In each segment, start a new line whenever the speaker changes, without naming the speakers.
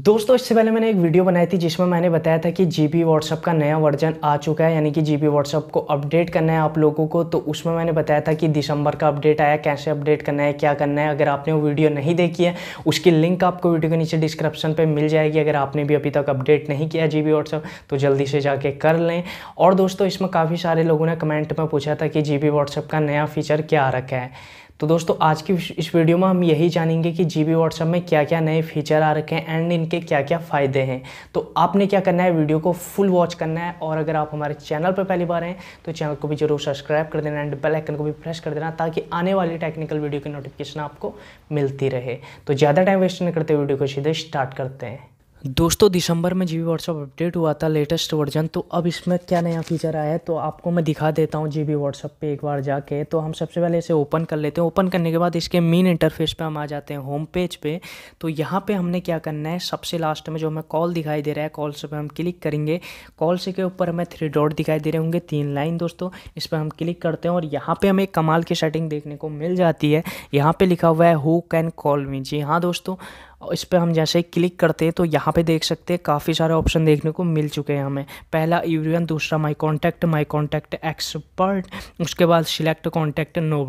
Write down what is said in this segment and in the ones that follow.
दोस्तों इससे पहले मैंने एक वीडियो बनाई थी जिसमें मैंने बताया था कि जी बी व्हाट्सअप का नया वर्जन आ चुका है यानी कि जी बी व्हाट्सअप को अपडेट करना है आप लोगों को तो उसमें मैंने बताया था कि दिसंबर का अपडेट आया कैसे अपडेट करना है क्या करना है अगर आपने वो वीडियो नहीं देखी है उसकी लिंक आपको वीडियो के नीचे डिस्क्रिप्शन पर मिल जाएगी अगर आपने भी अभी तक अपडेट नहीं किया जी बी व्हाट्सअप तो जल्दी से जाके कर लें और दोस्तों इसमें काफ़ी सारे लोगों ने कमेंट में पूछा था कि जी बी व्हाट्सअप का नया फीचर क्या रखा है तो दोस्तों आज की इस वीडियो में हम यही जानेंगे कि जी बी व्हाट्सएप में क्या क्या नए फीचर आ रखे हैं एंड इनके क्या क्या फ़ायदे हैं तो आपने क्या करना है वीडियो को फुल वॉच करना है और अगर आप हमारे चैनल पर पहली बार हैं तो चैनल को भी जरूर सब्सक्राइब कर देना एंड बेल आइकन को भी प्रेस कर देना ताकि आने वाली टेक्निकल वीडियो की नोटिफिकेशन आपको मिलती रहे तो ज़्यादा टाइम वेस्ट नहीं करते वीडियो को सीधे स्टार्ट करते हैं दोस्तों दिसंबर में जी वी व्हाट्सअप अपडेट हुआ था लेटेस्ट वर्जन तो अब इसमें क्या नया फीचर आया है तो आपको मैं दिखा देता हूँ जी वी व्हाट्सअप पर एक बार जाके तो हम सबसे पहले इसे ओपन कर लेते हैं ओपन करने के बाद इसके मेन इंटरफेस पे हम आ जाते हैं होम पेज पे तो यहाँ पे हमने क्या करना है सबसे लास्ट में जो हमें कॉल दिखाई दे रहा है कॉल्स पर हम क्लिक करेंगे कॉल्स के ऊपर हमें थ्री डॉट दिखाई दे रहे होंगे तीन लाइन दोस्तों इस पर हम क्लिक करते हैं और यहाँ पर हमें कमाल की सेटिंग देखने को मिल जाती है यहाँ पर लिखा हुआ है हु कैन कॉल मी जी हाँ दोस्तों और इस पर हम जैसे क्लिक करते हैं तो यहाँ पे देख सकते हैं काफ़ी सारे ऑप्शन देखने को मिल चुके हैं हमें पहला यूरियन दूसरा my contact my contact expert उसके बाद सिलेक्ट कॉन्टैक्ट नो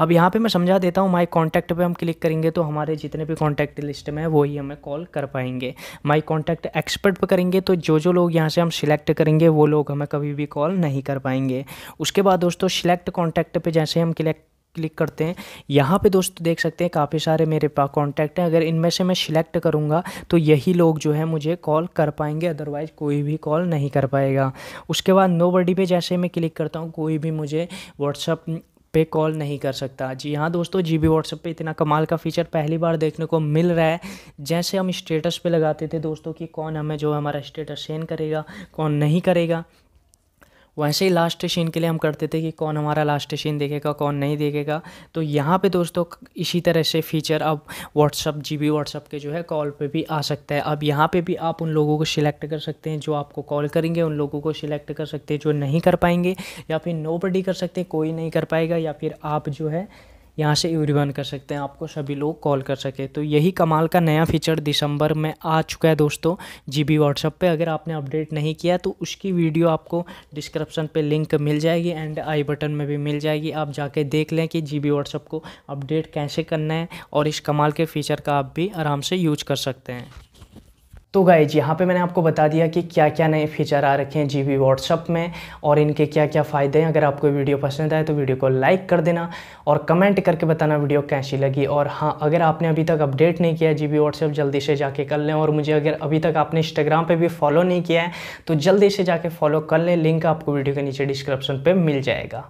अब यहाँ पर मैं समझा देता हूँ माई कॉन्टैक्ट पर हम क्लिक करेंगे तो हमारे जितने भी कॉन्टैक्ट लिस्ट में है वही हमें कॉल कर पाएंगे माई कॉन्टैक्ट एक्सपर्ट पर करेंगे तो जो जो लोग यहाँ से हम सिलेक्ट करेंगे वो लोग हमें कभी भी कॉल नहीं कर पाएंगे उसके बाद दोस्तों सिलेक्ट कॉन्टैक्ट पर जैसे हम क्लिक क्लिक करते हैं यहाँ पे दोस्तों देख सकते हैं काफ़ी सारे मेरे पास कॉन्टैक्ट हैं अगर इनमें से मैं सिलेक्ट करूँगा तो यही लोग जो है मुझे कॉल कर पाएंगे अदरवाइज़ कोई भी कॉल नहीं कर पाएगा उसके बाद नो बडी जैसे मैं क्लिक करता हूँ कोई भी मुझे व्हाट्सअप पे कॉल नहीं कर सकता जी हाँ दोस्तों जी बी व्हाट्सएप पर इतना कमाल का फीचर पहली बार देखने को मिल रहा है जैसे हम स्टेटस पे लगाते थे दोस्तों कि कौन हमें जो हमारा स्टेटस सेंड करेगा कौन नहीं करेगा वैसे ही लास्ट सीन के लिए हम करते थे कि कौन हमारा लास्ट सीन देखेगा कौन नहीं देखेगा तो यहाँ पे दोस्तों इसी तरह से फीचर अब व्हाट्सअप जी बी व्हाट्सअप के जो है कॉल पे भी आ सकता है अब यहाँ पे भी आप उन लोगों को सिलेक्ट कर सकते हैं जो आपको कॉल करेंगे उन लोगों को सिलेक्ट कर सकते हैं जो नहीं कर पाएंगे या फिर नो कर सकते कोई नहीं कर पाएगा या फिर आप जो है यहाँ से एवरीवन कर सकते हैं आपको सभी लोग कॉल कर सके तो यही कमाल का नया फीचर दिसंबर में आ चुका है दोस्तों जी बी व्हाट्सअप पर अगर आपने अपडेट नहीं किया तो उसकी वीडियो आपको डिस्क्रिप्शन पर लिंक मिल जाएगी एंड आई बटन में भी मिल जाएगी आप जाके देख लें कि जी बी को अपडेट कैसे करना है और इस कमाल के फीचर का आप भी आराम से यूज कर सकते हैं तो गाइज यहाँ पे मैंने आपको बता दिया कि क्या क्या नए फीचर आ रखे हैं जी बी व्हाट्सअप में और इनके क्या क्या फ़ायदे हैं अगर आपको वीडियो पसंद आए तो वीडियो को लाइक कर देना और कमेंट करके बताना वीडियो कैसी लगी और हाँ अगर आपने अभी तक अपडेट नहीं किया जी बी व्हाट्सअप जल्दी से जाके कर लें और मुझे अगर अभी तक आपने इंस्टाग्राम पर भी फॉलो नहीं किया है तो जल्दी से जाके फॉलो कर लें लिंक आपको वीडियो के नीचे डिस्क्रिप्शन पर मिल जाएगा